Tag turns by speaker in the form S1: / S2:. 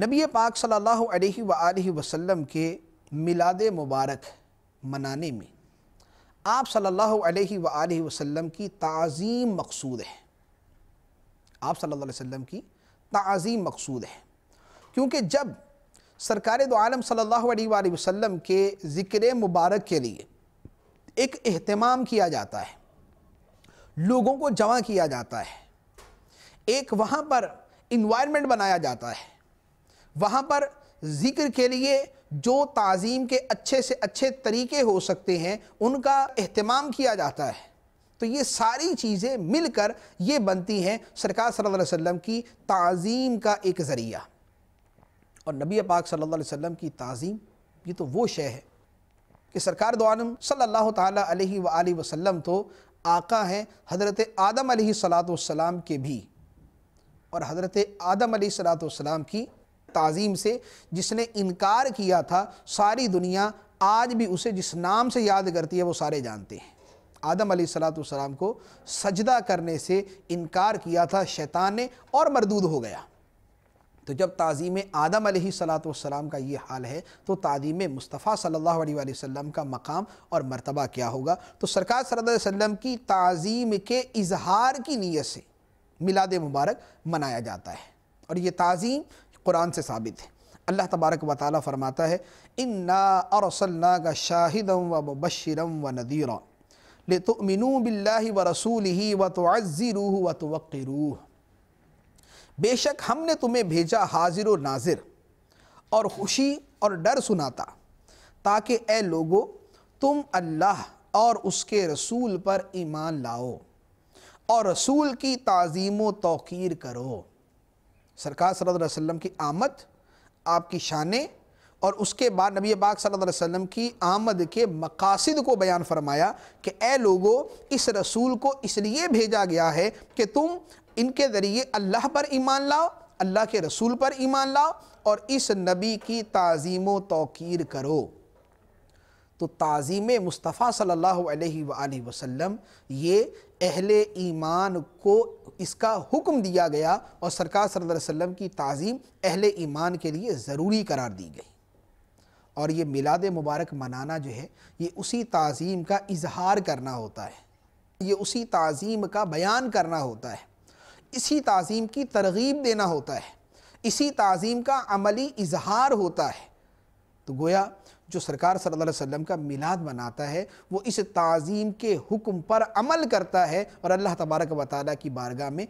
S1: नबी पाक सल्लल्लाहु अलैहि सल्ला वसल्लम के मिलाद मुबारक मनाने में आप सल्लल्लाहु अलैहि वसल्लम की तज़ीम मकसूद है आप सल्लल्लाहु अलैहि वसल्लम की तज़ीम मकसूद है क्योंकि जब सरकार दो आलम सल्लल्लाहु अलैहि वसल्लम के ज़िक्र मुबारक के लिए एक अहतमाम किया जाता है लोगों को जमा किया जाता है एक वहाँ पर इन्वायरमेंट बनाया जाता है वहाँ पर ज़िक्र के लिए जो ताज़ीम के अच्छे से अच्छे तरीके हो सकते हैं उनका अहतमाम किया जाता है तो ये सारी चीज़ें मिलकर ये बनती हैं सरकार सल्लल्लाहु अलैहि वसल्लम की ताज़ीम का एक ज़रिया और नबी पाक सल्लल्लाहु अलैहि वसल्लम की ताज़ीम ये तो वो शय है कि सरकार दोम सल्लल्लाहु अलैहि अलैहि वसल्लम तो आका हैं हज़रत आदम सलाम के भी और हज़रत आदम सलाम की ताज़ीम से जिसने इनकार किया था सारी दुनिया आज भी उसे जिस नाम से याद करती है वो सारे जानते हैं आदम सलाम को सजदा करने से इनकार किया था शैतान ने और मरदूद हो गया तो जब ताज़ीम आदम सलाम का ये हाल है तो ताज़ीम मुस्तफ़ा सल्ला वसम का मकाम और मरतबा क्या होगा तो सरकार सल्लल्लाहु की ताज़ीम के इजहार की नीयत से मिलाद मुबारक मनाया जाता है और ये ताज़ीम कुरान से साबित है अल्लाह तबारक व ताली फरमाता है इन्ना और का शाहिदम व मुबशरम व नदीर ले तो मिनू बिल्ला व रसूल ही व तो अज़ी रूह व तो रूह बेशक हमने तुम्हें भेजा हाजिर व नाजिर और खुशी और डर सुनाता ताकि ए लोगो तुम अल्लाह और उसके रसूल पर ईमान लाओ और रसूल की तज़ीम व तोक़ीर करो सरकार सल्लल्लाहु अलैहि वसल्लम की आमद आपकी शान और उसके बाद नबी पाक सल्लल्लाहु अलैहि वसल्लम की आमद के मकासद को बयान फरमाया कि ए लोगो इस रसूल को इसलिए भेजा गया है कि तुम इनके ज़रिए अल्लाह पर ईमान लाओ अल्लाह के रसूल पर ईमान लाओ और इस नबी की तज़ीम तोकीर करो तो ताज़ीम मुस्तफ़ा सल्लल्लाहु अलैहि सल्ला वसल्लम ये अहल ईमान को इसका हुक्म दिया गया और सरकार सल्लल्लाहु अलैहि वसल्लम की ताज़ीम अहल ईमान के लिए ज़रूरी करार दी गई और ये मिलाद मुबारक मनाना जो है ये उसी ताज़ीम का इजहार करना होता है ये उसी ताज़ीम का बयान करना होता है इसी ताज़ीम की तरगीब देना होता है इसी ताज़ीम का अमली इजहार होता है तो गोया जो सरकार सल्लल्लाहु अलैहि वसल्लम का मिलाद मनाता है वो इस तज़ीम के हुक्म पर अमल करता है और अल्लाह तबारक वाली की बारगाह में